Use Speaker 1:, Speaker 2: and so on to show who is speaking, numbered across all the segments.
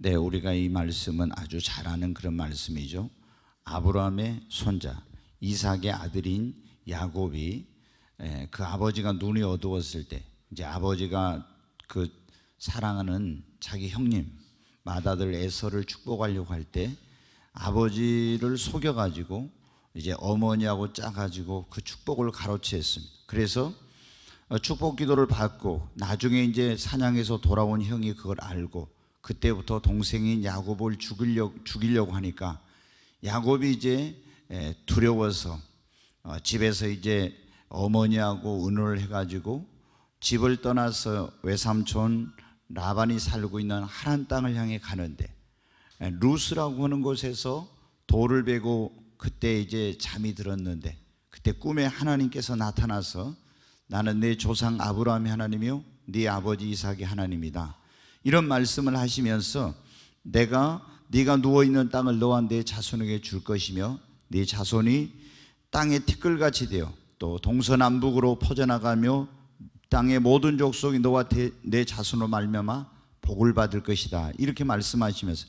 Speaker 1: 네, 우리가 이 말씀은 아주 잘 아는 그런 말씀이죠. 아브라함의 손자 이삭의 아들인 야곱이 예, 그 아버지가 눈이 어두웠을 때 이제 아버지가 그 사랑하는 자기 형님 마다들 에서를 축복하려고 할 때 아버지를 속여 가지고 이제 어머니하고 짜 가지고 그 축복을 가로채했습니다. 그래서 어, 축복 기도를 받고 나중에 이제 사냥에서 돌아온 형이 그걸 알고 그때부터 동생이 야곱을 죽이려, 죽이려고 하니까 야곱이 이제 두려워서 어, 집에서 이제 어머니하고 의논을 해가지고 집을 떠나서 외삼촌 라반이 살고 있는 하란 땅을 향해 가는데 루스라고 하는 곳에서 돌을 베고 그때 이제 잠이 들었는데 그때 꿈에 하나님께서 나타나서 나는 내 조상 아브라함의 하나님이요 네 아버지 이삭의 하나님이다 이런 말씀을 하시면서 내가 네가 누워 있는 땅을 너와 네 자손에게 줄 것이며 네 자손이 땅의 티끌같이 되어 또 동서남북으로 퍼져나가며 땅의 모든 족속이 너와 대, 내 자손으로 말며마 복을 받을 것이다. 이렇게 말씀하시면서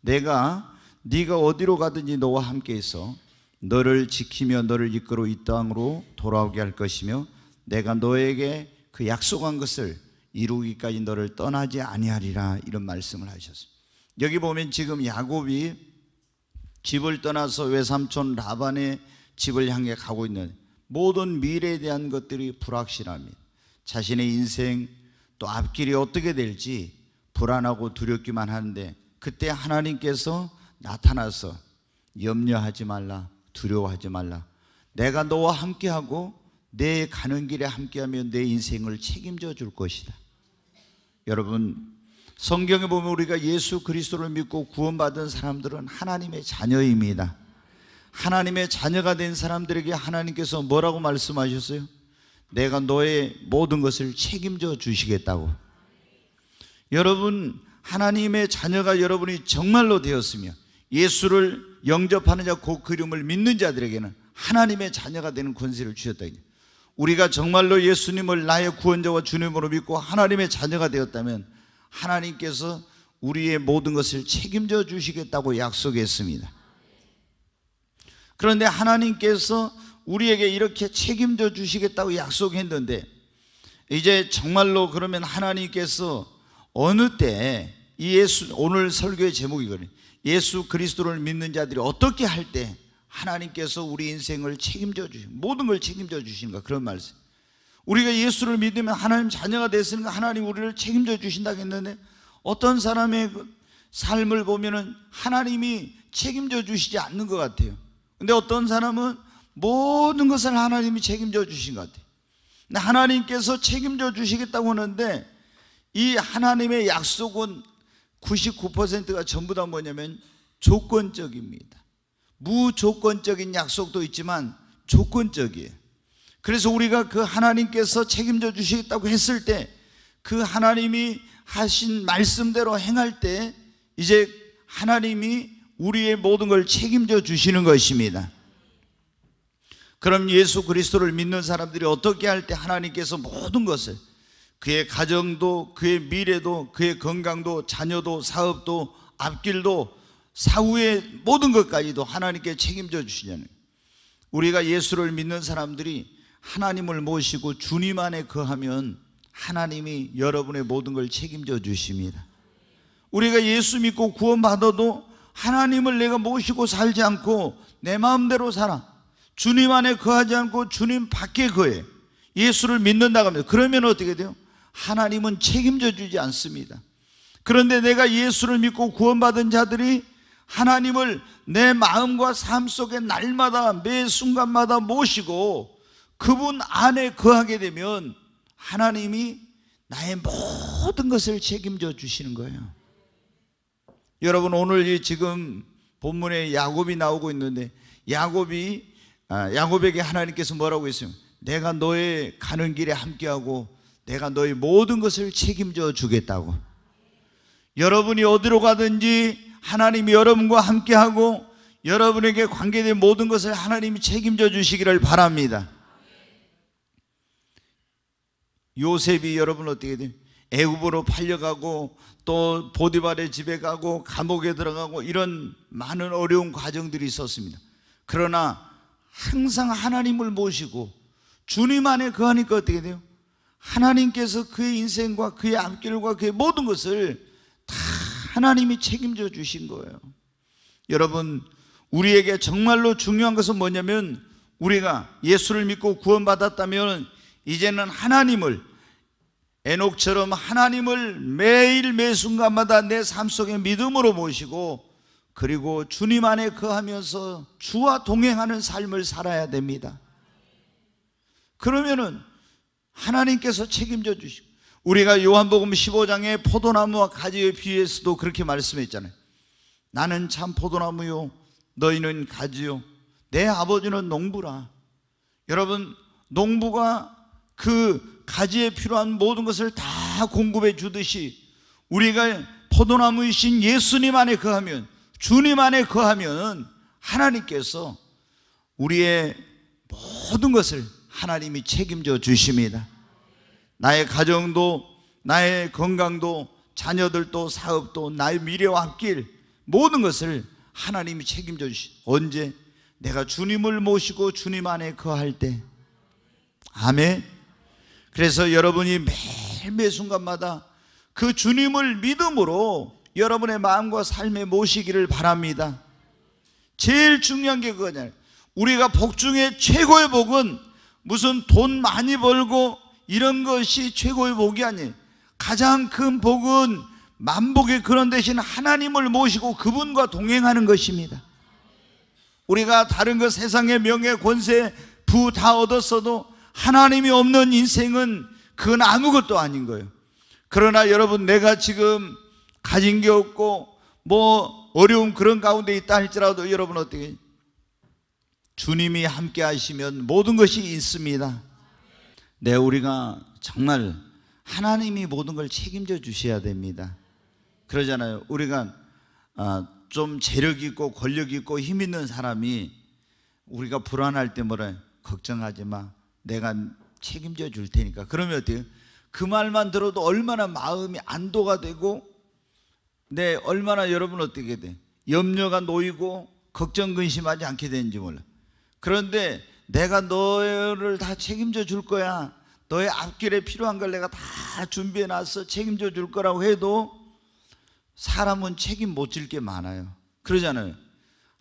Speaker 1: 내가 네가 어디로 가든지 너와 함께 있어 너를 지키며 너를 이끌어 이 땅으로 돌아오게 할 것이며 내가 너에게 그 약속한 것을 이루기까지 너를 떠나지 아니하리라 이런 말씀을 하셨습니다. 여기 보면 지금 야곱이 집을 떠나서 외삼촌 라반의 집을 향해 가고 있는 모든 미래에 대한 것들이 불확실합니다. 자신의 인생 또 앞길이 어떻게 될지 불안하고 두렵기만 하는데 그때 하나님께서 나타나서 염려하지 말라 두려워하지 말라 내가 너와 함께하고 내 가는 길에 함께하며 내 인생을 책임져 줄 것이다 여러분 성경에 보면 우리가 예수 그리스도를 믿고 구원받은 사람들은 하나님의 자녀입니다. 하나님의 자녀가 된 사람들에게 하나님께서 뭐라고 말씀하셨어요? 내가 너의 모든 것을 책임져 주시겠다고. 여러분, 하나님의 자녀가 여러분이 정말로 되었으며 예수를 영접하는 자, 그 그림을 믿는 자들에게는 하나님의 자녀가 되는 권세를 주셨다. 우리가 정말로 예수님을 나의 구원자와 주님으로 믿고 하나님의 자녀가 되었다면 하나님께서 우리의 모든 것을 책임져 주시겠다고 약속했습니다. 그런데 하나님께서 우리에게 이렇게 책임져 주시겠다고 약속했는데 이제 정말로 그러면 하나님께서 어느 때이 예수 오늘 설교의 제목이거든요. 예수 그리스도를 믿는 자들이 어떻게 할때 하나님께서 우리 인생을 책임져 주신 모든 걸 책임져 주신가 그런 말씀. 우리가 예수를 믿으면 하나님 자녀가 됐으니까 하나님 우리를 책임져 주신다 했는데 어떤 사람의 그 삶을 보면은 하나님이 책임져 주시지 않는 것 같아요. 근데 어떤 사람은 모든 것을 하나님이 책임져 주신 것 같아요. 하나님께서 책임져 주시겠다고 하는데 이 하나님의 약속은 99%가 전부 다 뭐냐면 조건적입니다. 무조건적인 약속도 있지만 조건적이에요. 그래서 우리가 그 하나님께서 책임져 주시겠다고 했을 때 그 하나님이 하신 말씀대로 행할 때 이제 하나님이 우리의 모든 걸 책임져 주시는 것입니다. 그럼 예수 그리스도를 믿는 사람들이 어떻게 할 때 하나님께서 모든 것을 그의 가정도 그의 미래도 그의 건강도 자녀도 사업도 앞길도 사후의 모든 것까지도 하나님께 책임져 주시냐는 우리가 예수를 믿는 사람들이 하나님을 모시고 주님 안에 거하면 하나님이 여러분의 모든 걸 책임져 주십니다. 우리가 예수 믿고 구원받아도 하나님을 내가 모시고 살지 않고 내 마음대로 살아. 주님 안에 거하지 않고 주님 밖에 거해. 예수를 믿는다고 합니다. 그러면 어떻게 돼요? 하나님은 책임져 주지 않습니다. 그런데 내가 예수를 믿고 구원받은 자들이 하나님을 내 마음과 삶 속에 날마다 매 순간마다 모시고 그분 안에 거하게 되면 하나님이 나의 모든 것을 책임져 주시는 거예요. 여러분 오늘 이 지금 본문에 야곱이 나오고 있는데 야곱이 아, 야곱에게 하나님께서 뭐라고 했어요? 내가 너의 가는 길에 함께하고 내가 너의 모든 것을 책임져 주겠다고. 여러분이 어디로 가든지 하나님이 여러분과 함께하고 여러분에게 관계된 모든 것을 하나님이 책임져 주시기를 바랍니다. 요셉이 여러분 어떻게 돼 애굽으로 팔려가고 또 보디발의 집에 가고 감옥에 들어가고 이런 많은 어려운 과정들이 있었습니다. 그러나 항상 하나님을 모시고 주님 안에 거하니까 어떻게 돼요? 하나님께서 그의 인생과 그의 앞길과 그의 모든 것을 다 하나님이 책임져 주신 거예요. 여러분, 우리에게 정말로 중요한 것은 뭐냐면 우리가 예수를 믿고 구원받았다면 이제는 하나님을 에녹처럼 하나님을 매일 매 순간마다 내 삶 속에 믿음으로 모시고 그리고 주님 안에 거하면서 주와 동행하는 삶을 살아야 됩니다. 그러면은 하나님께서 책임져 주시고 우리가 요한복음 15장에 포도나무와 가지의 비유에서도 그렇게 말씀했잖아요. 나는 참 포도나무요, 너희는 가지요. 내 아버지는 농부라. 여러분, 농부가 그 가지에 필요한 모든 것을 다 공급해 주듯이 우리가 포도나무이신 예수님 안에 거하면, 주님 안에 거하면 하나님께서 우리의 모든 것을 하나님이 책임져 주십니다. 나의 가정도, 나의 건강도, 자녀들도, 사업도, 나의 미래와 앞길, 모든 것을 하나님이 책임져 주시. 언제? 내가 주님을 모시고 주님 안에 거할 때. 아멘. 그래서 여러분이 매일 매 순간마다 그 주님을 믿음으로 여러분의 마음과 삶에 모시기를 바랍니다. 제일 중요한 게 그거냐. 우리가 복 중에 최고의 복은 무슨 돈 많이 벌고 이런 것이 최고의 복이 아니에요. 가장 큰 복은 만복의 그런 대신 하나님을 모시고 그분과 동행하는 것입니다. 우리가 다른 것 세상의 명예, 권세, 부 다 얻었어도 하나님이 없는 인생은 그건 아무것도 아닌 거예요. 그러나 여러분 내가 지금 가진 게 없고 뭐 어려움 그런 가운데 있다 할지라도 여러분 어떻게 주님이 함께 하시면 모든 것이 있습니다. 네, 우리가 정말 하나님이 모든 걸 책임져 주셔야 됩니다. 그러잖아요. 우리가 아, 좀 재력 있고 권력 있고 힘 있는 사람이 우리가 불안할 때 뭐래 걱정하지 마. 내가 책임져 줄 테니까. 그러면 어때요? 그 말만 들어도 얼마나 마음이 안도가 되고 네, 얼마나 여러분 어떻게 돼? 염려가 놓이고 걱정 근심하지 않게 되는지 몰라. 그런데 내가 너를 다 책임져 줄 거야. 너의 앞길에 필요한 걸 내가 다 준비해 놨어. 책임져 줄 거라고 해도 사람은 책임 못 질 게 많아요. 그러잖아요.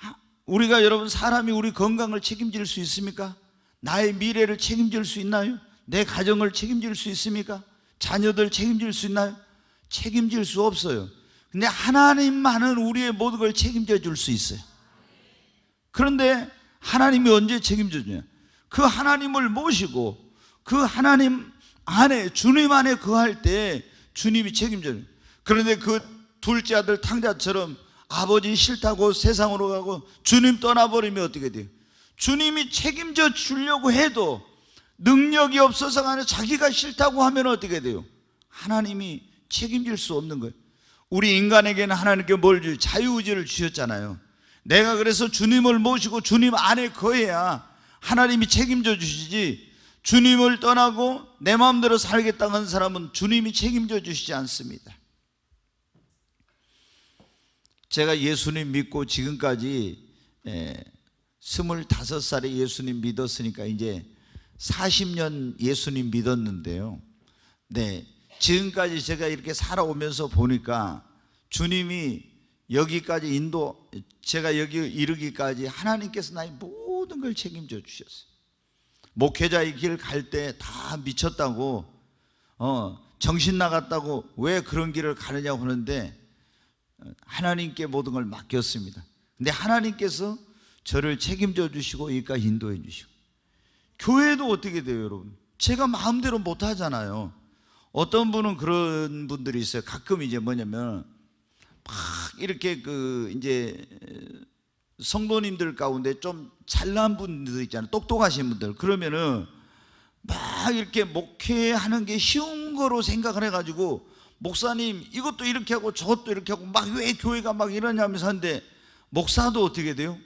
Speaker 1: 아, 우리가 여러분 사람이 우리 건강을 책임질 수 있습니까? 나의 미래를 책임질 수 있나요? 내 가정을 책임질 수 있습니까? 자녀들 책임질 수 있나요? 책임질 수 없어요. 근데 하나님만은 우리의 모든 걸 책임져 줄 수 있어요. 그런데 하나님이 언제 책임져 주냐? 그 하나님을 모시고 그 하나님 안에 주님 안에 거할 때 주님이 책임져 요 그런데 그 둘째 아들 탕자처럼 아버지 싫다고 세상으로 가고 주님 떠나버리면 어떻게 돼요? 주님이 책임져 주려고 해도 능력이 없어서 간에 자기가 싫다고 하면 어떻게 돼요? 하나님이 책임질 수 없는 거예요. 우리 인간에게는 하나님께 뭘 주, 자유의지를 주셨잖아요. 내가 그래서 주님을 모시고 주님 안에 거해야 하나님이 책임져 주시지 주님을 떠나고 내 마음대로 살겠다고 한 사람은 주님이 책임져 주시지 않습니다. 제가 예수님 믿고 지금까지 예, 스물 살에 예수님 믿었으니까 이제 40년 예수님 믿었는데요. 네. 지금까지 제가 이렇게 살아오면서 보니까 주님이 여기까지 인도 제가 여기 이르기까지 하나님께서 나의 모든 걸 책임져 주셨어요. 목회자의 길 갈 때 다 미쳤다고, 어, 정신 나갔다고 왜 그런 길을 가느냐고 하는데 어, 하나님께 모든 걸 맡겼습니다. 근데 하나님께서 저를 책임져 주시고 여기까지 인도해 주시고. 교회도 어떻게 돼요, 여러분? 제가 마음대로 못 하잖아요. 어떤 분은 그런 분들이 있어요. 가끔 이제 뭐냐면 막 이렇게 그 이제 성도님들 가운데 좀 잘난 분들 있잖아요. 똑똑하신 분들. 그러면은 막 이렇게 목회하는 게 쉬운 거로 생각을 해가지고 목사님 이것도 이렇게 하고 저것도 이렇게 하고 막 왜 교회가 막 이러냐면서 하는데 목사도 어떻게 돼요?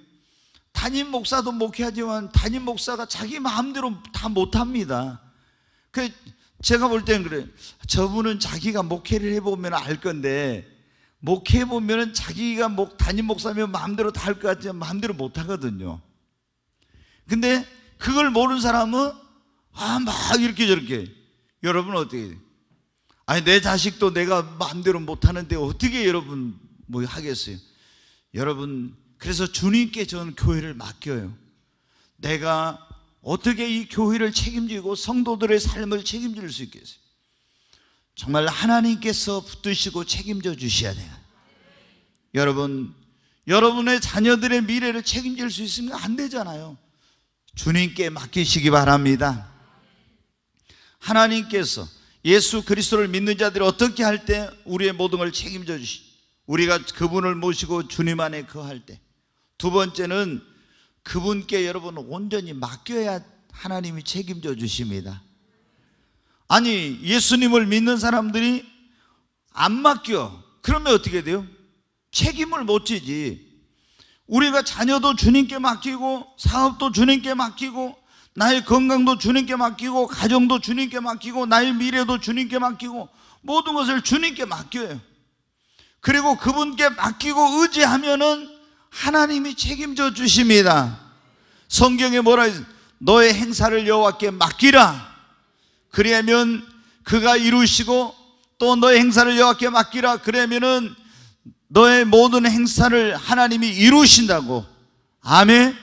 Speaker 1: 담임 목사도 목회하지만 담임 목사가 자기 마음대로 다 못합니다. 그 제가 볼 때는 그래 저분은 자기가 목회를 해보면 알 건데 목회 해보면 자기가 목 담임 목사면 마음대로 다 할 것 같지만 마음대로 못 하거든요. 근데 그걸 모르는 사람은 아막 이렇게 저렇게 여러분 어떻게 아니 내 자식도 내가 마음대로 못 하는데 어떻게 여러분 뭐 하겠어요? 여러분 그래서 주님께 저는 교회를 맡겨요. 내가 어떻게 이 교회를 책임지고 성도들의 삶을 책임질 수 있겠어요? 정말 하나님께서 붙드시고 책임져 주셔야 돼요. 여러분, 여러분의 자녀들의 미래를 책임질 수 있으면 안 되잖아요. 주님께 맡기시기 바랍니다. 하나님께서 예수 그리스도를 믿는 자들이 어떻게 할 때 우리의 모든 걸 책임져 주시. 우리가 그분을 모시고 주님 안에 거할 때. 두 번째는 그분께 여러분 온전히 맡겨야 하나님이 책임져 주십니다. 아니, 예수님을 믿는 사람들이 안 맡겨. 그러면 어떻게 돼요? 책임을 못 지지. 우리가 자녀도 주님께 맡기고, 사업도 주님께 맡기고, 나의 건강도 주님께 맡기고, 가정도 주님께 맡기고, 나의 미래도 주님께 맡기고, 모든 것을 주님께 맡겨요. 그리고 그분께 맡기고 의지하면은 하나님이 책임져 주십니다. 성경에 뭐라 해서 너의 행사를 여호와께 맡기라. 그리면 그가 이루시고 또 너의 행사를 여호와께 맡기라 그러면은 너의 모든 행사를 하나님이 이루신다고 아멘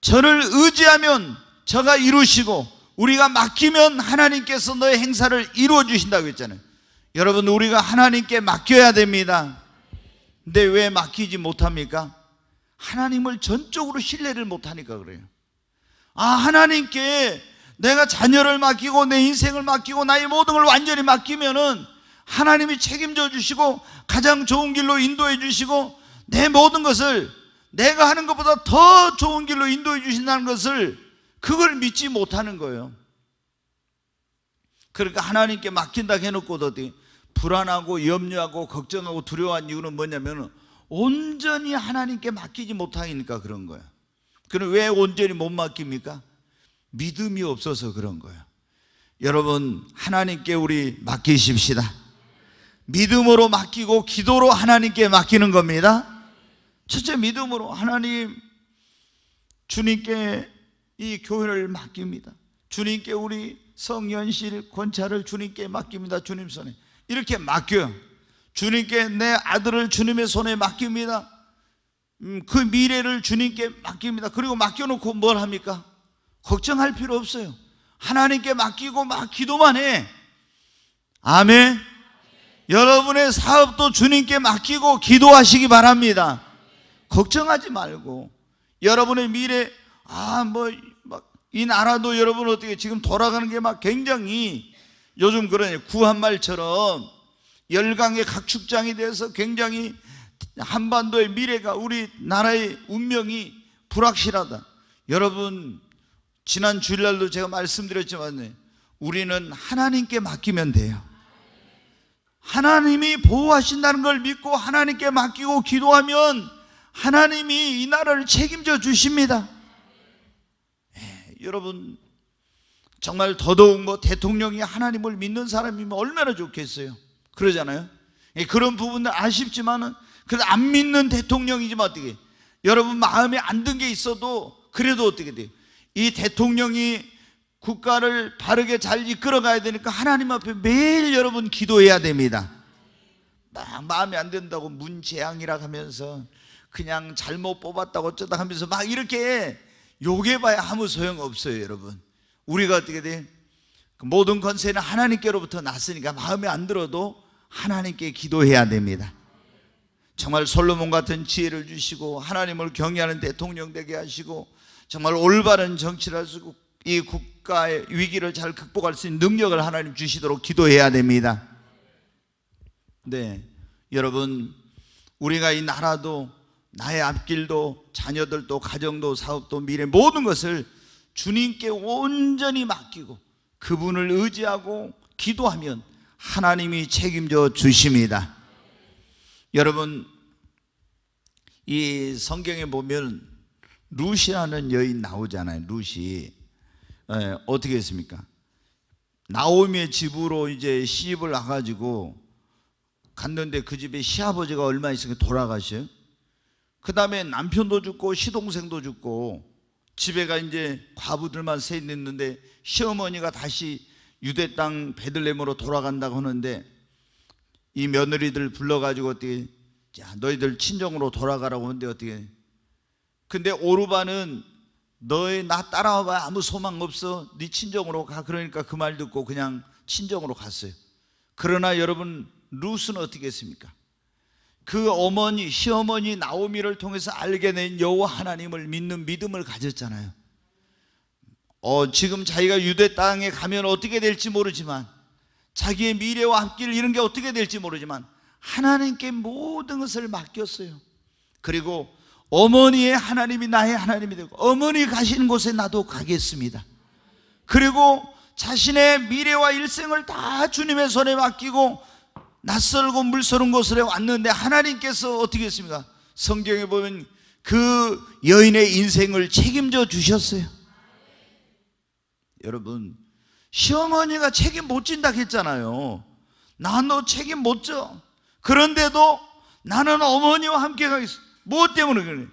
Speaker 1: 저를 의지하면 저가 이루시고 우리가 맡기면 하나님께서 너의 행사를 이루어 주신다고 했잖아요 여러분 우리가 하나님께 맡겨야 됩니다 근데 왜 맡기지 못합니까? 하나님을 전적으로 신뢰를 못하니까 그래요 아 하나님께 내가 자녀를 맡기고 내 인생을 맡기고 나의 모든 걸 완전히 맡기면은 하나님이 책임져 주시고 가장 좋은 길로 인도해 주시고 내 모든 것을 내가 하는 것보다 더 좋은 길로 인도해 주신다는 것을 그걸 믿지 못하는 거예요. 그러니까 하나님께 맡긴다 해놓고도 어디 불안하고 염려하고 걱정하고 두려워한 이유는 뭐냐면 온전히 하나님께 맡기지 못하니까 그런 거예요 그럼 왜 온전히 못 맡깁니까? 믿음이 없어서 그런 거예요. 여러분, 하나님께 우리 맡기십시다. 믿음으로 맡기고 기도로 하나님께 맡기는 겁니다. 첫째 믿음으로 하나님 주님께 이 교회를 맡깁니다. 주님께 우리 성현실 권찰을 주님께 맡깁니다. 주님 손에. 이렇게 맡겨요. 주님께 내 아들을 주님의 손에 맡깁니다. 음, 그 미래를 주님께 맡깁니다. 그리고 맡겨놓고 뭘 합니까? 걱정할 필요 없어요. 하나님께 맡기고 막 기도만 해. 아멘. 여러분의 사업도 주님께 맡기고 기도하시기 바랍니다. 걱정하지 말고 여러분의 미래 아뭐 막 이 나라도 여러분 어떻게 지금 돌아가는 게 막 굉장히 요즘 그런 구한말처럼 열강의 각축장이 돼서 굉장히 한반도의 미래가 우리 나라의 운명이 불확실하다. 여러분 지난 주일날도 제가 말씀드렸지만 우리는 하나님께 맡기면 돼요. 하나님이 보호하신다는 걸 믿고 하나님께 맡기고 기도하면 하나님이 이 나라를 책임져 주십니다. 예, 여러분 정말 더더욱 뭐 대통령이 하나님을 믿는 사람이면 얼마나 좋겠어요. 그러잖아요. 예, 그런 부분들 아쉽지만은 안 믿는 대통령이지만 어떻게 여러분 마음에 안 든 게 있어도 그래도 어떻게 돼요? 이 대통령이 국가를 바르게 잘 이끌어 가야 되니까 하나님 앞에 매일 여러분 기도해야 됩니다. 막 마음에 안 든다고 문재앙이라 하면서 그냥 잘못 뽑았다고 어쩌다 하면서 막 이렇게 욕해봐야 아무 소용 없어요, 여러분. 우리가 어떻게 돼? 그 모든 권세는 하나님께로부터 났으니까 마음에 안 들어도 하나님께 기도해야 됩니다. 정말 솔로몬 같은 지혜를 주시고 하나님을 경외하는 대통령 되게 하시고 정말 올바른 정치를 할 수, 이 국가의 위기를 잘 극복할 수 있는 능력을 하나님 주시도록 기도해야 됩니다. 네. 여러분, 우리가 이 나라도, 나의 앞길도, 자녀들도, 가정도, 사업도, 미래 모든 것을 주님께 온전히 맡기고 그분을 의지하고 기도하면 하나님이 책임져 주십니다. 여러분, 이 성경에 보면 루시라는 여인 나오잖아요. 루시 에, 예, 어떻게 했습니까? 나오미의 집으로 이제 시집을 와가지고 갔는데 그 집에 시아버지가 얼마 있으면 돌아가셔요. 그 다음에 남편도 죽고 시동생도 죽고 집에가 이제 과부들만 세 있는데 시어머니가 다시 유대 땅베들레으로 돌아간다고 하는데 이 며느리들 불러가지고 어떻게 자 너희들 친정으로 돌아가라고 하는데 어떻게 근데 오르반은 너의 나 따라와봐 아무 소망 없어 네 친정으로 가 그러니까 그 말 듣고 그냥 친정으로 갔어요 그러나 여러분 루스는 어떻게 했습니까? 그 어머니 시어머니 나오미를 통해서 알게 된 여호와 하나님을 믿는 믿음을 가졌잖아요 어, 지금 자기가 유대 땅에 가면 어떻게 될지 모르지만 자기의 미래와 앞길 이런 게 어떻게 될지 모르지만 하나님께 모든 것을 맡겼어요. 그리고 어머니의 하나님이 나의 하나님이 되고 어머니 가신 곳에 나도 가겠습니다. 그리고 자신의 미래와 일생을 다 주님의 손에 맡기고 낯설고 물서는 곳으로 왔는데 하나님께서 어떻게 했습니까? 성경에 보면 그 여인의 인생을 책임져 주셨어요. 여러분, 시어머니가 책임 못 진다 했잖아요. 나너 책임 못 져. 그런데도 나는 어머니와 함께 가겠어. 무엇 뭐 때문에 그래?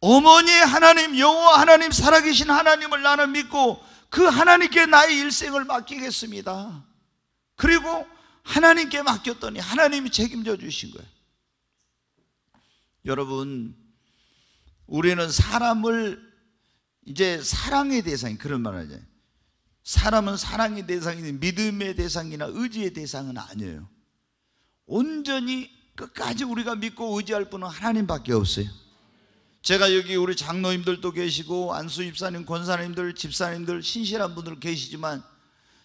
Speaker 1: 어머니 하나님, 영호 하나님, 살아계신 하나님을 나는 믿고 그 하나님께 나의 일생을 맡기겠습니다. 그리고 하나님께 맡겼더니 하나님이 책임져 주신 거예요. 여러분, 우리는 사람을 이제 사랑의 대상이 그런 말 하잖아요. 사람은 사랑의 대상이니 믿음의 대상이나 의지의 대상은 아니에요. 온전히 끝까지 우리가 믿고 의지할 분은 하나님밖에 없어요. 제가 여기 우리 장로님들도 계시고 안수 입사님, 권사님들, 집사님들 신실한 분들 계시지만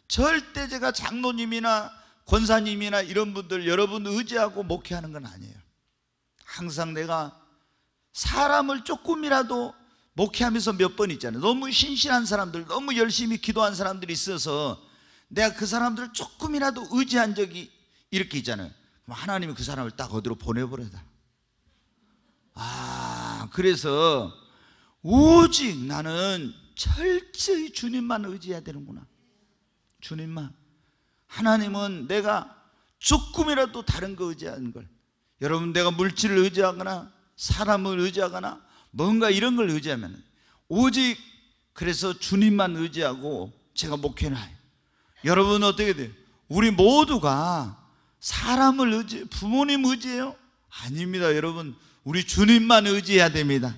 Speaker 1: 절대 제가 장로님이나 권사님이나 이런 분들 여러분 의지하고 목회하는 건 아니에요. 항상 내가 사람을 조금이라도 목회하면서 몇 번 있잖아요. 너무 신실한 사람들, 너무 열심히 기도한 사람들이 있어서 내가 그 사람들을 조금이라도 의지한 적이 이렇게 있잖아요. 뭐 하나님이 그 사람을 딱 어디로 보내버려다. 아, 그래서 오직 나는 철저히 주님만 의지해야 되는구나. 주님만. 하나님은 내가 조금이라도 다른 거 의지하는 걸. 여러분, 내가 물질을 의지하거나 사람을 의지하거나 뭔가 이런 걸 의지하면 오직 그래서 주님만 의지하고 제가 목회를 해요. 여러분 어떻게 돼요? 우리 모두가 사람을 의지, 부모님 의지해요? 아닙니다, 여러분. 우리 주님만 의지해야 됩니다.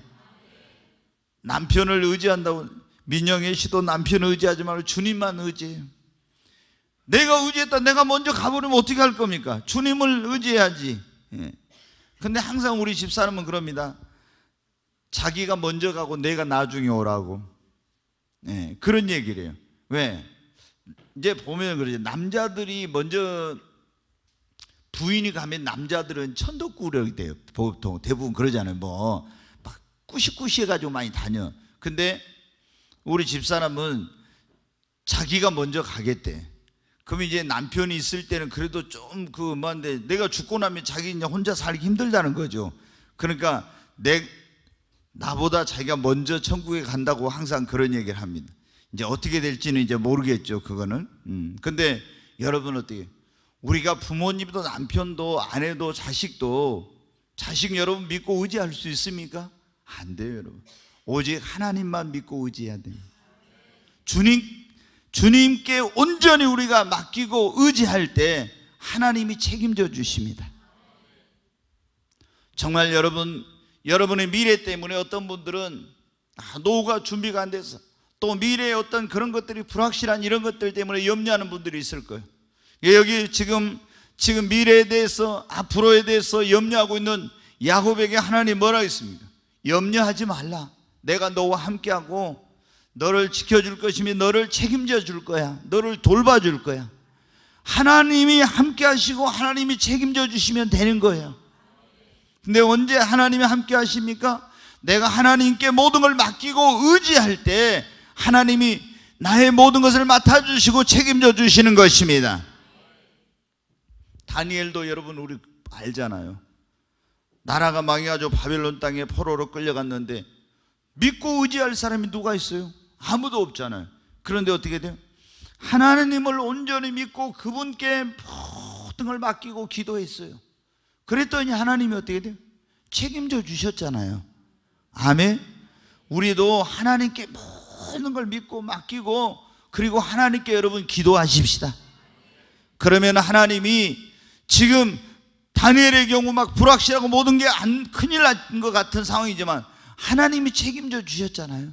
Speaker 1: 남편을 의지한다고 민영애 씨도 남편을 의지하지 말고 주님만 의지해요. 내가 의지했다. 내가 먼저 가버리면 어떻게 할 겁니까? 주님을 의지해야지. 예. 근데 항상 우리 집사람은 그럽니다. 자기가 먼저 가고 내가 나중에 오라고. 예. 그런 얘기를 해요. 왜? 이제 보면 그러지. 남자들이 먼저 부인이 가면 남자들은 천덕꾸러기 돼요. 보통 대부분 그러잖아요. 뭐 막 꾸시꾸시해가지고 많이 다녀. 근데 우리 집사람은 자기가 먼저 가겠대. 그럼 이제 남편이 있을 때는 그래도 좀 그 뭐한데 내가 죽고 나면 자기 이제 혼자 살기 힘들다는 거죠. 그러니까 내 나보다 자기가 먼저 천국에 간다고 항상 그런 얘기를 합니다. 이제 어떻게 될지는 이제 모르겠죠. 그거는. 음. 근데 여러분 어떻게 우리가 부모님도 남편도 아내도 자식도 자식 여러분 믿고 의지할 수 있습니까? 안 돼요, 여러분. 오직 하나님만 믿고 의지해야 됩니다. 주님 주님께 온전히 우리가 맡기고 의지할 때 하나님이 책임져 주십니다. 정말 여러분 여러분의 미래 때문에 어떤 분들은 아, 노후가 준비가 안 돼서 또 미래의 어떤 그런 것들이 불확실한 이런 것들 때문에 염려하는 분들이 있을 거예요. 예, 여기 지금 지금 미래에 대해서 앞으로에 대해서 염려하고 있는 야곱에게 하나님 뭐라 했습니까? 염려하지 말라. 내가 너와 함께하고 너를 지켜줄 것이며 너를 책임져 줄 거야. 너를 돌봐줄 거야. 하나님이 함께 하시고 하나님이 책임져 주시면 되는 거예요. 근데 언제 하나님이 함께 하십니까? 내가 하나님께 모든 걸 맡기고 의지할 때 하나님이 나의 모든 것을 맡아주시고 책임져 주시는 것입니다. 다니엘도 여러분 우리 알잖아요. 나라가 망해가지고 바벨론 땅에 포로로 끌려갔는데 믿고 의지할 사람이 누가 있어요? 아무도 없잖아요. 그런데 어떻게 돼요? 하나님을 온전히 믿고 그분께 모든 걸 맡기고 기도했어요. 그랬더니 하나님이 어떻게 돼요? 책임져 주셨잖아요. 아멘. 우리도 하나님께 모든 걸 믿고 맡기고 그리고 하나님께 여러분 기도하십시다. 그러면 하나님이 지금 다니엘의 경우 막 불확실하고 모든 게 안, 큰일 난 것 같은 상황이지만 하나님이 책임져 주셨잖아요.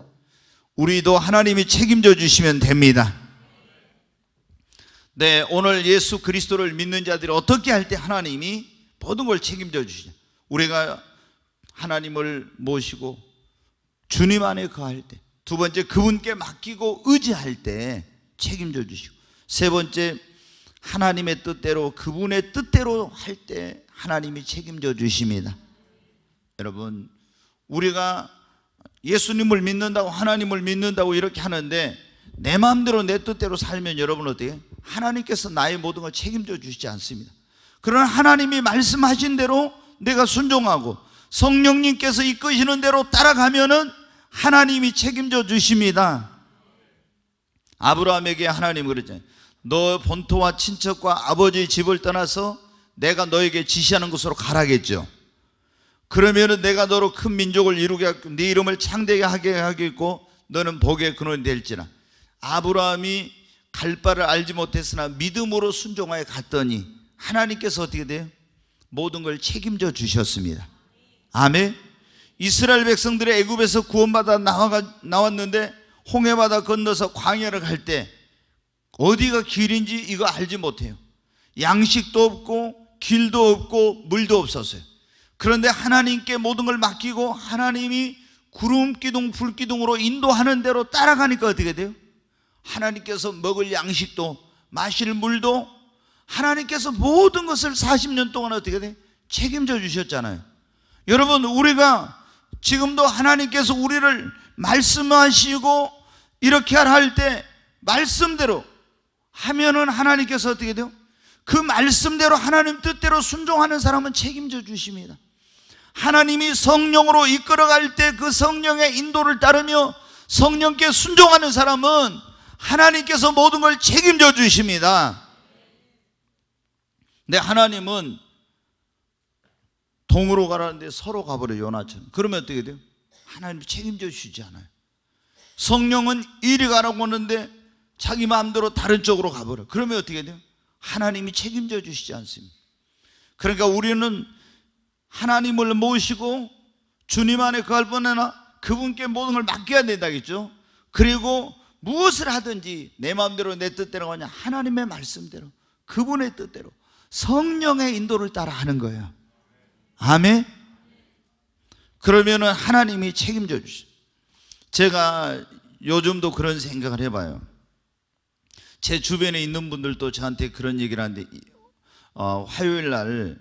Speaker 1: 우리도 하나님이 책임져 주시면 됩니다. 네, 오늘 예수 그리스도를 믿는 자들이 어떻게 할 때 하나님이 모든 걸 책임져 주시냐. 우리가 하나님을 모시고 주님 안에 거할 때, 두 번째 그분께 맡기고 의지할 때 책임져 주시고, 세 번째 하나님의 뜻대로 그분의 뜻대로 할 때 하나님이 책임져 주십니다. 여러분, 우리가 예수님을 믿는다고 하나님을 믿는다고 이렇게 하는데 내 마음대로 내 뜻대로 살면 여러분 어때요? 하나님께서 나의 모든 걸 책임져 주지 않습니다. 그러나 하나님이 말씀하신 대로 내가 순종하고 성령님께서 이끄시는 대로 따라가면은 하나님이 책임져 주십니다. 아브라함에게 하나님 그러잖아요. 너 본토와 친척과 아버지 집을 떠나서 내가 너에게 지시하는 곳으로 가라겠죠. 그러면은 내가 너로 큰 민족을 이루게 하고 네 이름을 창대하게 하게 하겠고 너는 복의 근원이 될지라. 아브라함이 갈 바를 알지 못했으나 믿음으로 순종하여 갔더니 하나님께서 어떻게 돼요? 모든 걸 책임져 주셨습니다. 아멘. 이스라엘 백성들의 애굽에서 구원받아 나왔는데 홍해바다 건너서 광야를 갈때 어디가 길인지 이거 알지 못해요. 양식도 없고 길도 없고 물도 없었어요. 그런데 하나님께 모든 걸 맡기고 하나님이 구름 기둥 불 기둥으로 인도하는 대로 따라가니까 어떻게 돼요? 하나님께서 먹을 양식도 마실 물도 하나님께서 모든 것을 40년 동안 어떻게 돼? 책임져 주셨잖아요. 여러분 우리가 지금도 하나님께서 우리를 말씀하시고 이렇게 할 때 말씀대로 하면은 하나님께서 어떻게 돼요? 그 말씀대로 하나님 뜻대로 순종하는 사람은 책임져 주십니다. 하나님이 성령으로 이끌어갈 때 그 성령의 인도를 따르며 성령께 순종하는 사람은 하나님께서 모든 걸 책임져 주십니다. 근데 하나님은 동으로 가라는데 서로 가버려 요나처럼. 그러면 어떻게 돼요? 하나님 책임져 주지 않아요. 성령은 이리 가라고 하는데 자기 마음대로 다른 쪽으로 가버려. 그러면 어떻게 돼요? 하나님이 책임져 주시지 않습니다. 그러니까 우리는 하나님을 모시고 주님 안에 그 뻔해나 그분께 모든 걸 맡겨야 된다겠죠. 그리고 무엇을 하든지 내 마음대로 내 뜻대로 하냐 하나님의 말씀대로 그분의 뜻대로 성령의 인도를 따라 하는 거예요. 아멘. 그러면은 하나님이 책임져 주시. 제가 요즘도 그런 생각을 해봐요. 제 주변에 있는 분들도 저한테 그런 얘기를 하는데 어, 화요일 날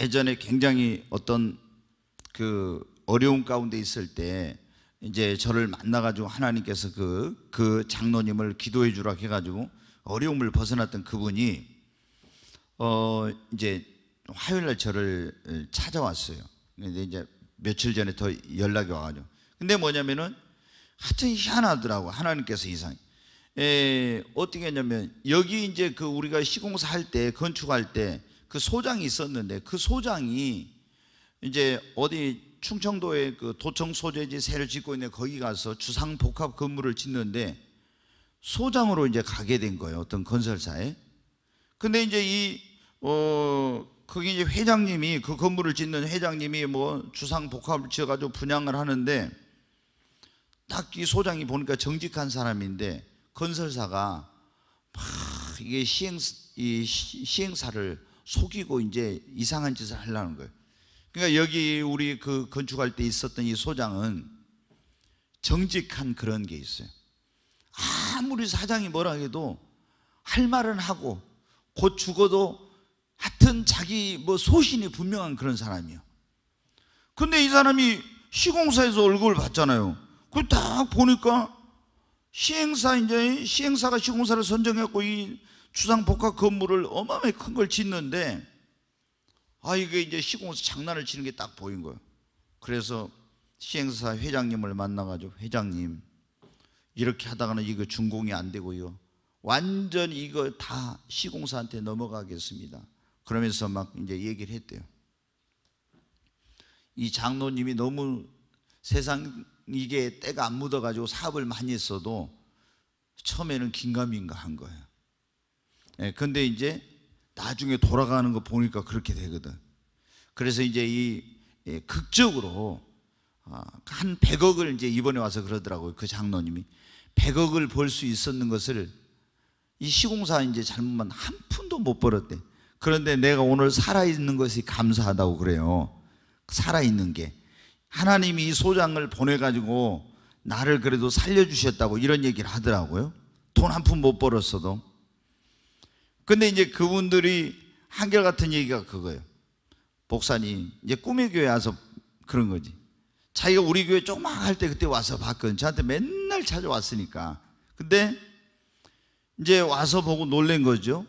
Speaker 1: 예전에 굉장히 어떤 그 어려운 가운데 있을 때 이제 저를 만나가지고 하나님께서 그, 그 장로님을 기도해 주라 해가지고 어려움을 벗어났던 그분이 어, 이제 화요일 날 저를 찾아왔어요. 근데 이제 며칠 전에 더 연락이 와가지고. 근데 뭐냐면은 하여튼 희한하더라고. 하나님께서 이상해. 에, 예, 어떻게 했냐면 여기 이제 그 우리가 시공사 할 때 건축할 때 그 소장이 있었는데 그 소장이 이제 어디 충청도에 그 도청 소재지 새를 짓고 있는 거기 가서 주상 복합 건물을 짓는데 소장으로 이제 가게 된 거예요. 어떤 건설사에. 근데 이제 이, 어, 거기 이제 회장님이 그 건물을 짓는 회장님이 뭐 주상 복합을 지어가지고 분양을 하는데 딱 이 소장이 보니까 정직한 사람인데 건설사가 막 이게 시행 이 시행사를 속이고 이제 이상한 짓을 하려는 거예요. 그러니까 여기 우리 그 건축할 때 있었던 이 소장은 정직한 그런 게 있어요. 아무리 사장이 뭐라 해도 할 말은 하고 곧 죽어도 하여튼 자기 뭐 소신이 분명한 그런 사람이요. 근데 이 사람이 시공사에서 얼굴을 봤잖아요. 그딱 보니까 시행사 이제 시행사가 시공사를 선정했고 이 주상 복합 건물을 어마어마하큰걸 짓는데 아 이게 이제 시공사 장난을 치는 게 딱 보인 거예요. 그래서 시행사 회장님을 만나가지고 회장님 이렇게 하다가는 이거 준공이 안 되고요. 완전 이거 다 시공사한테 넘어가겠습니다. 그러면서 막 이제 얘기를 했대요. 이 장로님이 너무 세상 이게 때가 안 묻어가지고 사업을 많이 했어도 처음에는 긴가민가 한 거예요. 예, 근데 이제 나중에 돌아가는 거 보니까 그렇게 되거든. 그래서 이제 이 예, 극적으로 아, 한 100억을 이제 이번에 와서 그러더라고요. 그 장로님이 100억을 벌 수 있었는 것을 이 시공사 이제 잘못만 한 푼도 못 벌었대. 그런데 내가 오늘 살아 있는 것이 감사하다고 그래요. 살아 있는 게 하나님이 이 소장을 보내가지고 나를 그래도 살려주셨다고 이런 얘기를 하더라고요. 돈 한 푼 못 벌었어도. 근데 이제 그분들이 한결같은 얘기가 그거예요. 복사님, 이제 꿈의 교회 와서 그런 거지. 자기가 우리 교회 조그만 할 때 그때 와서 봤거든. 저한테 맨날 찾아왔으니까. 근데 이제 와서 보고 놀란 거죠.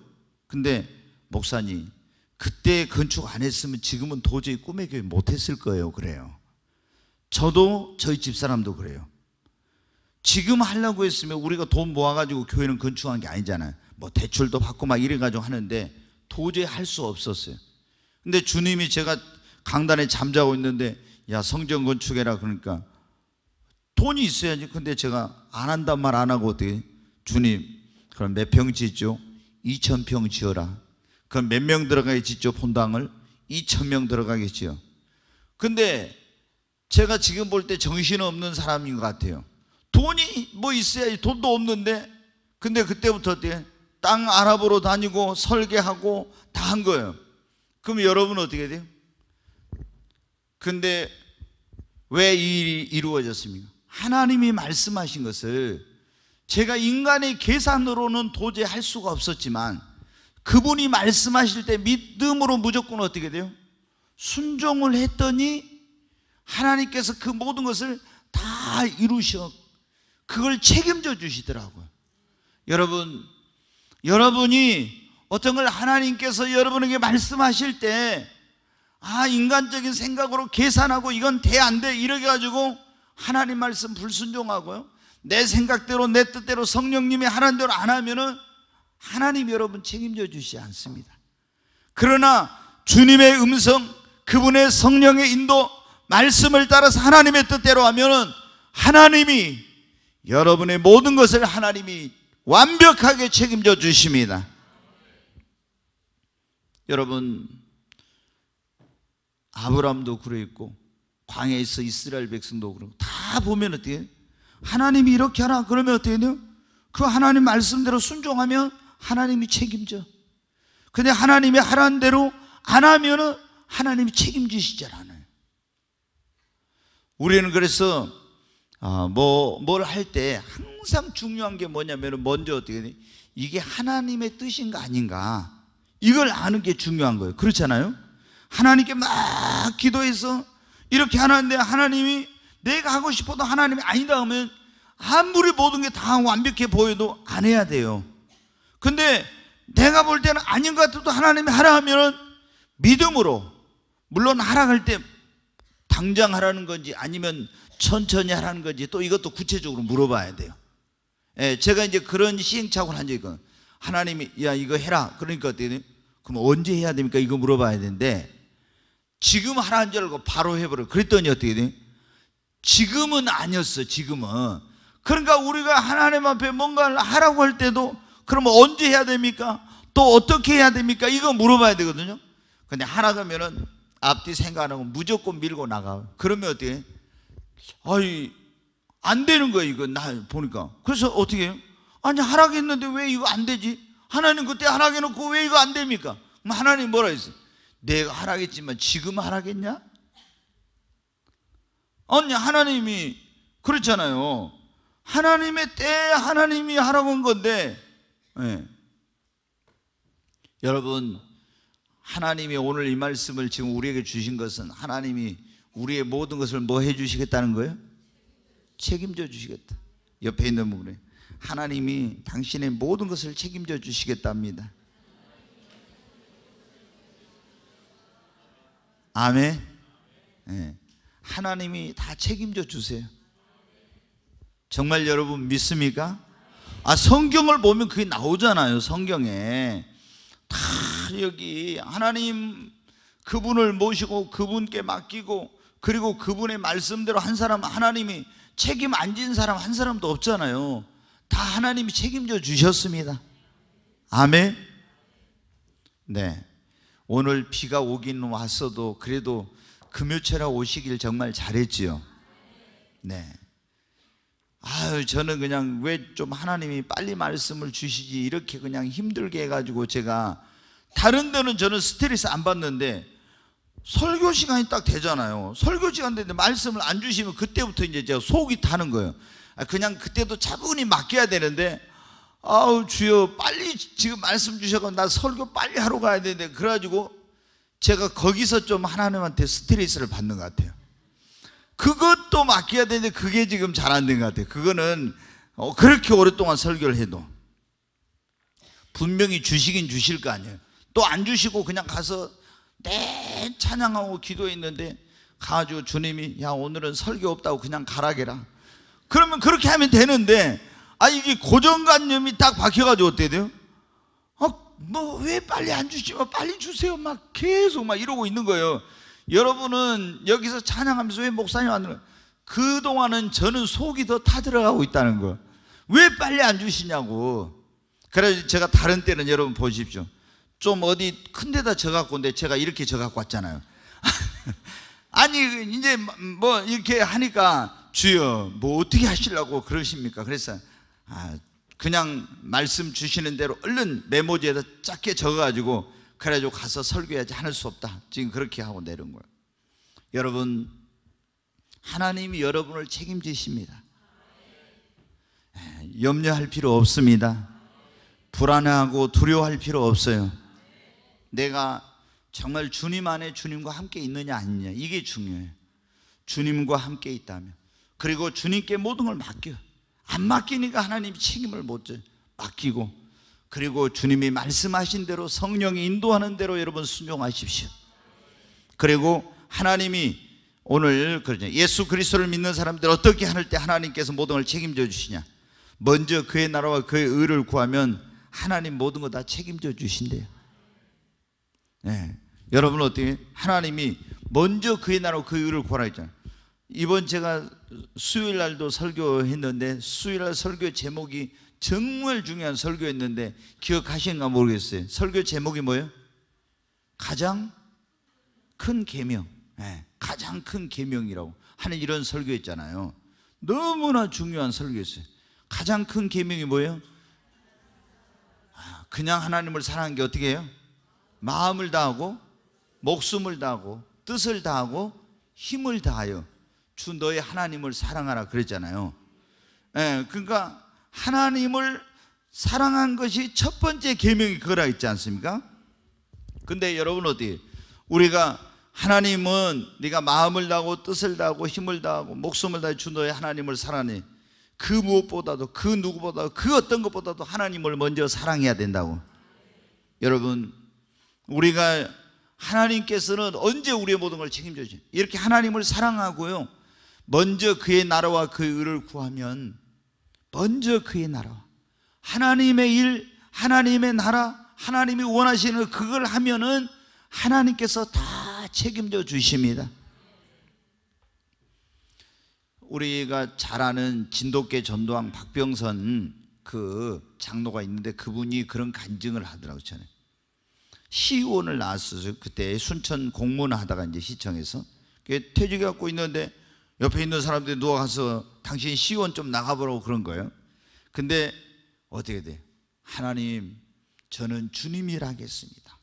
Speaker 1: 근데 목사님, 그때 건축 안 했으면 지금은 도저히 꿈의 교회 못 했을 거예요. 그래요. 저도 저희 집사람도 그래요. 지금 하려고 했으면 우리가 돈 모아가지고 교회는 건축한 게 아니잖아요. 뭐 대출도 받고 막 이래가지고 하는데 도저히 할 수 없었어요. 근데 주님이 제가 강단에 잠자고 있는데 야 성전 건축해라 그러니까 돈이 있어야지. 근데 제가 안 한단 말 안 하고 어떻게 주님 그럼 몇 평 짓죠? 2천 평 지어라. 그럼 몇 명 들어가게 짓죠 본당을 2천 명들어가겠 지어. 근데 제가 지금 볼 때 정신없는 사람인 것 같아요. 돈이 뭐 있어야지 돈도 없는데 근데 그때부터 어떻게 땅 아랍으로 다니고 설계하고 다 한 거예요. 그럼 여러분 어떻게 돼요? 근데 왜 이 일이 이루어졌습니까? 하나님이 말씀하신 것을 제가 인간의 계산으로는 도저히 할 수가 없었지만 그분이 말씀하실 때 믿음으로 무조건 어떻게 돼요? 순종을 했더니 하나님께서 그 모든 것을 다 이루셔 그걸 책임져 주시더라고요. 여러분, 여러분이 어떤 걸 하나님께서 여러분에게 말씀하실 때, 아, 인간적인 생각으로 계산하고 이건 돼, 안 돼, 이렇게 가지고 하나님 말씀 불순종하고요. 내 생각대로, 내 뜻대로 성령님이 하라는 대로 안 하면은 하나님 여러분 책임져 주시지 않습니다. 그러나 주님의 음성, 그분의 성령의 인도, 말씀을 따라서 하나님의 뜻대로 하면은 하나님이 여러분의 모든 것을 하나님이 완벽하게 책임져 주십니다. 여러분 아브람도 그랬고 광야에서 이스라엘 백성도 그렇고 다 보면 어때요? 하나님이 이렇게 하라 그러면 어떻게 돼요? 그 하나님 말씀대로 순종하면 하나님이 책임져. 근데 하나님이 하라는 대로 안 하면은 하나님이 책임지시질 않아. 우리는 그래서 아, 뭐뭘 할 때 항상 중요한 게 뭐냐면 먼저 어떻게 되니 이게 하나님의 뜻인가 아닌가 이걸 아는 게 중요한 거예요. 그렇잖아요. 하나님께 막 기도해서 이렇게 하는데 하나님이 내가 하고 싶어도 하나님이 아니다 하면 아무리 모든 게 다 완벽해 보여도 안 해야 돼요. 근데 내가 볼 때는 아닌 것 같아도 하나님이 하라 하면은 믿음으로 물론 하라 할때 당장 하라는 건지 아니면 천천히 하라는 건지 또 이것도 구체적으로 물어봐야 돼요. 예, 제가 이제 그런 시행착오를 한 적이 있거든요. 하나님이 야 이거 해라. 그러니까 어떻게 돼요? 그럼 언제 해야 됩니까? 이거 물어봐야 되는데 지금 하라는 줄 알고 바로 해버려. 그랬더니 어떻게 돼요? 지금은 아니었어. 지금은. 그러니까 우리가 하나님 앞에 뭔가를 하라고 할 때도 그러면 언제 해야 됩니까? 또 어떻게 해야 됩니까? 이거 물어봐야 되거든요. 근데 하나 가면은 앞뒤 생각 안 하고 무조건 밀고 나가. 그러면 어떻게? 아이 안 되는 거야 이거 나 보니까. 그래서 어떻게 해 아니 하락했는데 왜 이거 안 되지? 하나님 그때 하락해놓고 왜 이거 안 됩니까? 그럼 뭐 하나님 뭐라 했어? 내가 하락했지만 지금 하락했냐? 아니 하나님이 그렇잖아요. 하나님의 때 하나님이 하라고 한 건데. 네. 여러분 하나님이 오늘 이 말씀을 지금 우리에게 주신 것은 하나님이 우리의 모든 것을 뭐 해 주시겠다는 거예요? 책임져 주시겠다. 옆에 있는 분에 하나님이 당신의 모든 것을 책임져 주시겠답니다. 아멘. 네. 하나님이 다 책임져 주세요. 정말 여러분 믿습니까? 아 성경을 보면 그게 나오잖아요. 성경에 다 여기 하나님 그분을 모시고 그분께 맡기고 그리고 그분의 말씀대로 한 사람 하나님이 책임 안진 사람 한 사람도 없잖아요. 다 하나님이 책임져 주셨습니다. 아멘. 네. 오늘 비가 오긴 왔어도 그래도 금요철에 오시길 정말 잘했지요. 네. 아유, 저는 그냥 왜 좀 하나님이 빨리 말씀을 주시지 이렇게 그냥 힘들게 해가지고 제가 다른 데는 저는 스트레스 안 받는데 설교 시간이 딱 되잖아요. 설교 시간 되는데 말씀을 안 주시면 그때부터 이제 제가 속이 타는 거예요. 아, 그냥 그때도 차분히 맡겨야 되는데 아우 주여 빨리 지금 말씀 주셔서 나 설교 빨리 하러 가야 되는데 그래가지고 제가 거기서 좀 하나님한테 스트레스를 받는 것 같아요. 그것도 맡겨야 되는데 그게 지금 잘 안 된 것 같아요. 그거는 어, 그렇게 오랫동안 설교를 해도 분명히 주시긴 주실 거 아니에요. 또 안 주시고 그냥 가서 내 찬양하고 기도했는데 가지고 가 주님이 야 오늘은 설교 없다고 그냥 가라게라. 그러면 그렇게 하면 되는데 아 이게 고정관념이 딱 박혀가지고 어때 돼요? 아, 어, 뭐왜 빨리 안 주시면 뭐 빨리 주세요 막 계속 막 이러고 있는 거예요. 여러분은 여기서 찬양하면서 왜 목사님 왔는 거요 그동안은 저는 속이 더 타들어가고 있다는 거. 왜 빨리 안 주시냐고. 그래서 제가 다른 때는 여러분 보십시오. 좀 어디 큰 데다 저 갖고 온데 제가 이렇게 저 갖고 왔잖아요. 아니, 이제 뭐, 뭐 이렇게 하니까 주여, 뭐 어떻게 하시려고 그러십니까? 그래서, 아, 그냥 말씀 주시는 대로 얼른 메모지에다 작게 적어가지고 그래가지고 가서 설교해야지 하늘 수 없다. 지금 그렇게 하고 내는 거예요. 여러분, 하나님이 여러분을 책임지십니다. 예, 염려할 필요 없습니다. 불안하고 해 두려워할 필요 없어요. 내가 정말 주님 안에 주님과 함께 있느냐 아니냐 이게 중요해요. 주님과 함께 있다면 그리고 주님께 모든 걸 맡겨 안 맡기니까 하나님이 책임을 못 져. 맡기고 그리고 주님이 말씀하신 대로 성령이 인도하는 대로 여러분 순종하십시오. 그리고 하나님이 오늘 그러죠. 예수 그리스도를 믿는 사람들 어떻게 하때 하나님께서 모든 걸 책임져 주시냐? 먼저 그의 나라와 그의 의를 구하면 하나님 모든 거 다 책임져 주신대요. 네. 여러분 어떻게 하나님이 먼저 그의 나라와 그의 의를 구하라 했잖아요. 이번 제가 수요일 날도 설교했는데 수요일 날 설교 제목이 정말 중요한 설교였는데 기억하시는가 모르겠어요. 설교 제목이 뭐예요? 가장 큰 계명. 네, 가장 큰 계명이라고 하는 이런 설교였잖아요. 너무나 중요한 설교였어요. 가장 큰 계명이 뭐예요? 아, 그냥 하나님을 사랑하게 어떻게 해요? 마음을 다하고 목숨을 다하고 뜻을 다하고 힘을 다하여 주 너의 하나님을 사랑하라 그랬잖아요. 예, 그러니까 하나님을 사랑한 것이 첫 번째 계명이 그거라 있지 않습니까? 근데 여러분 어디 우리가 하나님은 네가 마음을 다하고 뜻을 다하고 힘을 다하고 목숨을 다해 주 너의 하나님을 사랑해 그 무엇보다도 그 누구보다도 그 어떤 것보다도 하나님을 먼저 사랑해야 된다고 여러분 우리가 하나님께서는 언제 우리의 모든 걸 책임져 주세 이렇게 하나님을 사랑하고요 먼저 그의 나라와 그의 의를 구하면 먼저 그의 나라 하나님의 일 하나님의 나라 하나님이 원하시는 그걸 하면은 하나님께서 다 책임져 주십니다 우리가 잘 아는 진돗개 전도왕 박병선 그 장로가 있는데 그분이 그런 간증을 하더라고요 전에 시의원을 나왔어요 그때 순천 공무원 하다가 이제 시청에서 퇴직해갖고 있는데 옆에 있는 사람들이 누워가서 당신 시원 좀 나가보라고 그런 거예요. 근데 어떻게 돼? 하나님, 저는 주님이라 겠습니다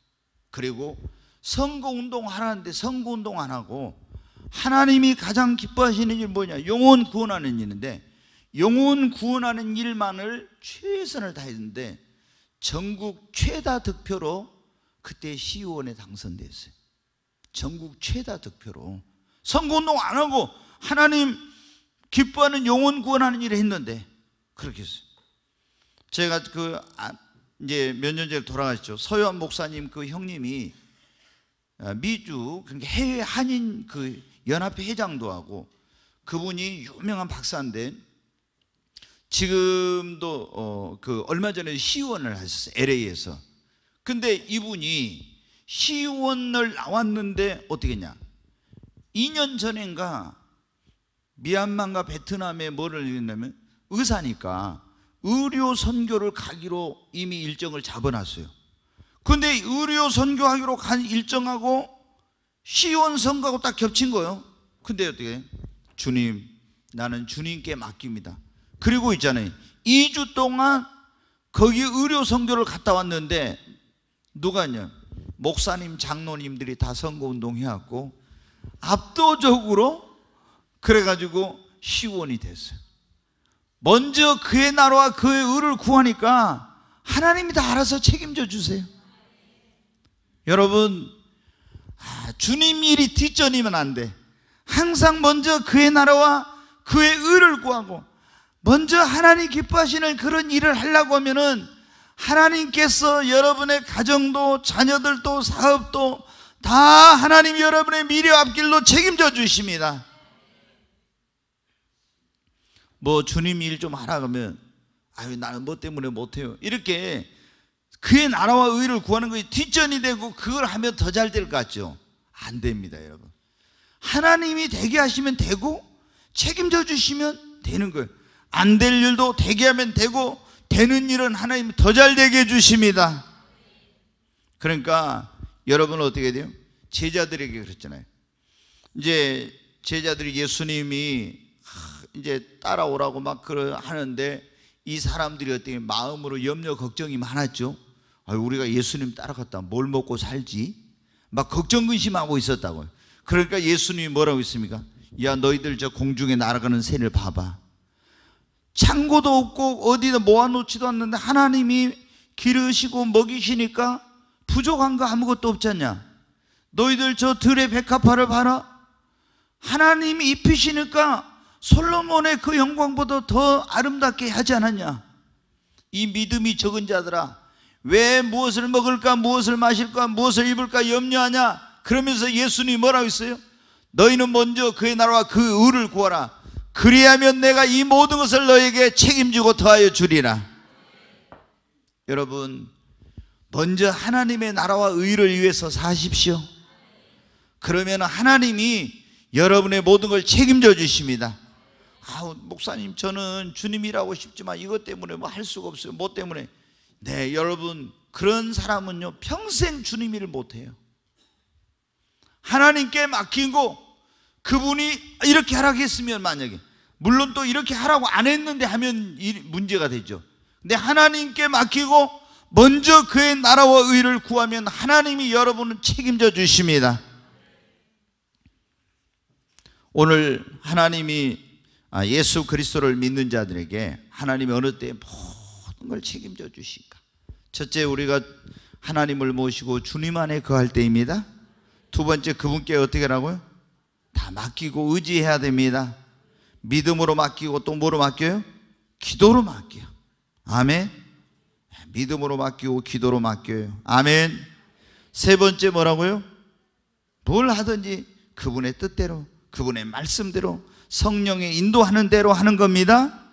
Speaker 1: 그리고 선거 운동 하는데 선거 운동 안 하고 하나님이 가장 기뻐하시는 일 뭐냐? 영혼 구원하는 일인데 영혼 구원하는 일만을 최선을 다했는데 전국 최다 득표로 그때 시의원에 당선됐어요. 전국 최다 득표로 선거 운동 안 하고 하나님 기뻐하는 영혼 구원하는 일을 했는데 그렇게 했어요. 제가 그 아, 이제 몇 년 전에 돌아가셨죠. 서현 목사님 그 형님이 아, 미주 그러니까 해외 한인 그 연합회 회장도 하고 그분이 유명한 박사인데 지금도 어그 얼마 전에 시의원을 하셨어요. LA에서. 근데 이분이 시의원을 나왔는데 어떻게 했냐? 2년 전인가 미얀마과 베트남에 뭐를 했냐면 의사니까 의료 선교를 가기로 이미 일정을 잡아놨어요. 근데 의료 선교하기로 간 일정하고 시원 선거하고 딱 겹친 거예요. 근데 어떻게? 주님, 나는 주님께 맡깁니다. 그리고 있잖아요. 2주 동안 거기 의료 선교를 갔다 왔는데 누가냐? 목사님, 장로님들이 다 선거 운동해왔고 압도적으로 그래가지고 시원이 됐어요. 먼저 그의 나라와 그의 의를 구하니까 하나님이 다 알아서 책임져 주세요. 여러분, 아, 주님 일이 뒷전이면 안 돼. 항상 먼저 그의 나라와 그의 의를 구하고, 먼저 하나님 기뻐하시는 그런 일을 하려고 하면은 하나님께서 여러분의 가정도, 자녀들도, 사업도 다 하나님 여러분의 미래 앞길로 책임져 주십니다. 뭐 주님 일 좀 하라 그러면 아유 나는 뭐 때문에 못해요 이렇게 그의 나라와 의를 구하는 것이 뒷전이 되고 그걸 하면 더 잘 될 것 같죠 안 됩니다 여러분 하나님이 되게 하시면 되고 책임져 주시면 되는 거예요 안 될 일도 되게 하면 되고 되는 일은 하나님이 더 잘 되게 해주십니다 그러니까 여러분 어떻게 돼요? 제자들에게 그랬잖아요 이제 제자들이 예수님이 이제 따라오라고 막 그러 하는데 이 사람들이 어떻게 마음으로 염려 걱정이 많았죠. 아유, 우리가 예수님 따라갔다 뭘 먹고 살지 막 걱정 근심하고 있었다고요. 그러니까 예수님이 뭐라고 했습니까? 야 너희들 저 공중에 날아가는 새를 봐봐. 창고도 없고 어디다 모아놓지도 않는데 하나님이 기르시고 먹이시니까 부족한 거 아무것도 없잖냐. 너희들 저 들의 백합화를 봐라. 하나님이 입히시니까 솔로몬의 그 영광보다 더 아름답게 하지 않았냐? 이 믿음이 적은 자들아, 왜 무엇을 먹을까, 무엇을 마실까, 무엇을 입을까 염려하냐? 그러면서 예수님이 뭐라고 했어요? 너희는 먼저 그의 나라와 그 의를 구하라. 그리하면 내가 이 모든 것을 너에게 책임지고 더하여 주리라. 여러분, 먼저 하나님의 나라와 의를 위해서 사십시오. 그러면 하나님이 여러분의 모든 걸 책임져 주십니다. 아우 목사님 저는 주님이라고 싶지만 이것 때문에 뭐 할 수가 없어요. 뭐 때문에? 네 여러분 그런 사람은요 평생 주님이를 못해요. 하나님께 맡기고 그분이 이렇게 하라고 했으면 만약에 물론 또 이렇게 하라고 안 했는데 하면 문제가 되죠. 근데 하나님께 맡기고 먼저 그의 나라와 의를 구하면 하나님이 여러분을 책임져 주십니다. 오늘 하나님이 아, 예수 그리스도를 믿는 자들에게 하나님이 어느 때 모든 걸 책임져 주시니까 첫째 우리가 하나님을 모시고 주님 안에 거할 때입니다 두 번째 그분께 어떻게 하라고요? 다 맡기고 의지해야 됩니다 믿음으로 맡기고 또 뭐로 맡겨요? 기도로 맡겨요 아멘 네, 믿음으로 맡기고 기도로 맡겨요 아멘 세 번째 뭐라고요? 뭘 하든지 그분의 뜻대로 그분의 말씀대로 성령의 인도하는 대로 하는 겁니다.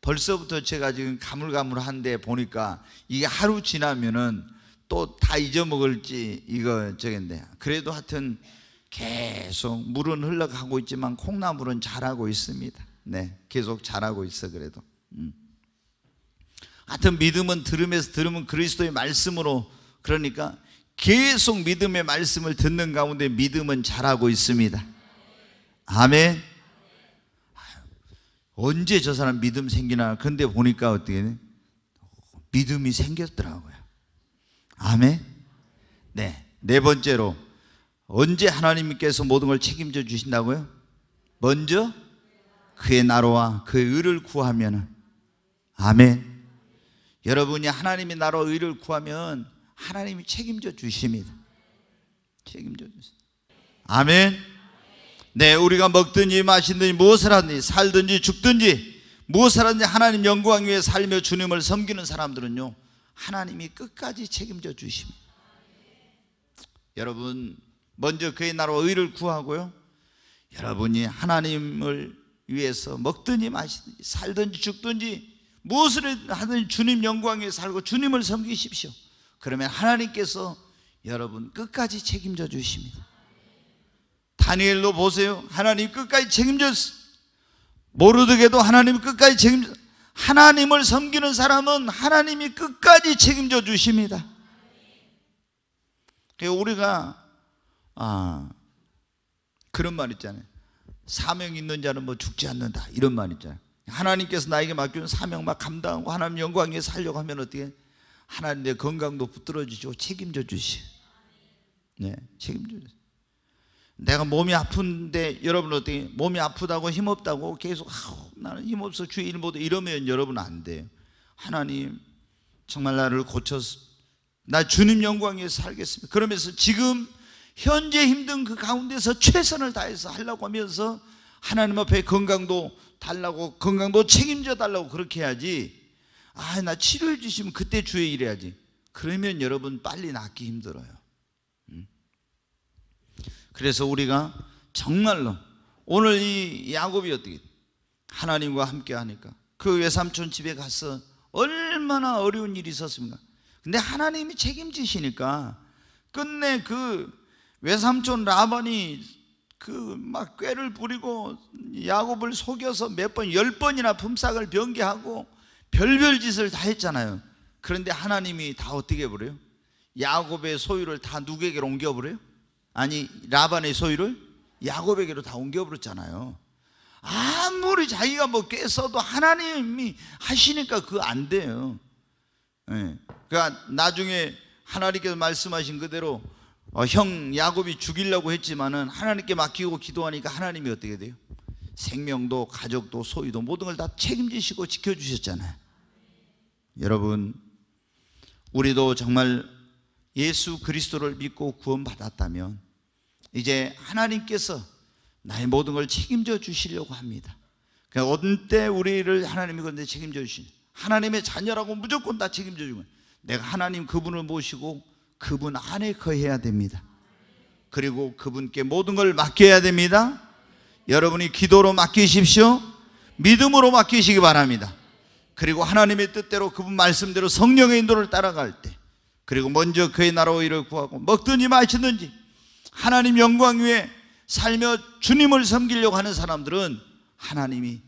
Speaker 1: 벌써부터 제가 지금 가물가물한데 보니까 이게 하루 지나면은 또 다 잊어먹을지 이거 저긴데 그래도 하여튼 계속 물은 흘러가고 있지만 콩나물은 자라고 있습니다. 네, 계속 자라고 있어 그래도. 음. 하여튼 믿음은 들음에서 들으면 그리스도의 말씀으로 그러니까 계속 믿음의 말씀을 듣는 가운데 믿음은 자라고 있습니다. 아멘. 언제 저 사람 믿음 생기나. 근데 보니까 어떻게 돼? 믿음이 생겼더라고요. 아멘. 네. 네 번째로 언제 하나님께서 모든 걸 책임져 주신다고요? 먼저 그의 나라와 그의 의를 구하면 아멘. 여러분이 하나님의 나라 의를 구하면 하나님이 책임져 주십니다. 책임져 주세요. 아멘. 네, 우리가 먹든지 마시든지 무엇을 하든지 살든지 죽든지 무엇을 하든지 하나님 영광 위에 살며 주님을 섬기는 사람들은요, 하나님이 끝까지 책임져 주십니다. 여러분, 먼저 그의 나라 의를 구하고요. 여러분이 하나님을 위해서 먹든지 마시든지 살든지 죽든지 무엇을 하든지 주님 영광 위에 살고 주님을 섬기십시오. 그러면 하나님께서 여러분 끝까지 책임져 주십니다. 다니엘로 보세요. 하나님 끝까지 책임졌어. 모르드게도 하나님 끝까지 책임져. 하나님을 섬기는 사람은 하나님이 끝까지 책임져 주십니다. 우리가 아 그런 말 있잖아요. 사명 있는 자는 뭐 죽지 않는다 이런 말 있잖아요. 하나님께서 나에게 맡겨준 사명 막 감당하고 하나님 영광 위에 살려고 하면 어떻게 하나님의 건강도 붙들어 주시고 책임져 주시. 네, 책임져 주시. 내가 몸이 아픈데 여러분 어떻게 몸이 아프다고 힘없다고 계속 아우, 나는 힘없어 주의 일못 이러면 여러분 안 돼요 하나님 정말 나를 고쳐서 나 주님 영광에 살겠습니다 그러면서 지금 현재 힘든 그 가운데서 최선을 다해서 하려고 하면서 하나님 앞에 건강도 달라고 건강도 책임져 달라고 그렇게 해야지 아나 치료해 주시면 그때 주의 일해야지 그러면 여러분 빨리 낫기 힘들어요 그래서 우리가 정말로 오늘 이 야곱이 어떻게 하나님과 함께 하니까 그 외삼촌 집에 가서 얼마나 어려운 일이 있었습니까? 근데 하나님이 책임지시니까 끝내 그 외삼촌 라반이 그 막 꾀를 부리고 야곱을 속여서 몇 번, 열 번이나 품삯을 변개하고 별별 짓을 다 했잖아요. 그런데 하나님이 다 어떻게 해버려요? 야곱의 소유를 다 누구에게 옮겨버려요? 아니 라반의 소유를 야곱에게로 다 옮겨버렸잖아요. 아무리 자기가 뭐 꿰써도 하나님이 하시니까 그거 안 돼요. 네. 그러니까 나중에 하나님께서 말씀하신 그대로 어, 형 야곱이 죽이려고 했지만은 하나님께 맡기고 기도하니까 하나님이 어떻게 돼요? 생명도 가족도 소유도 모든 걸 다 책임지시고 지켜주셨잖아요. 여러분, 우리도 정말 예수 그리스도를 믿고 구원받았다면 이제 하나님께서 나의 모든 걸 책임져 주시려고 합니다. 그때 우리를 하나님이 그런데 책임져 주신 하나님의 자녀라고 무조건 다 책임져 주면 내가 하나님 그분을 모시고 그분 안에 거해야 됩니다. 그리고 그분께 모든 걸 맡겨야 됩니다. 여러분이 기도로 맡기십시오. 믿음으로 맡기시기 바랍니다. 그리고 하나님의 뜻대로 그분 말씀대로 성령의 인도를 따라갈 때 그리고 먼저 그의 나라 오히려 구하고 먹든지 마시든지 하나님 영광 위에 살며 주님을 섬기려고 하는 사람들은 하나님이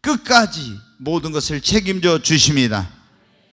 Speaker 1: 끝까지 모든 것을 책임져 주십니다.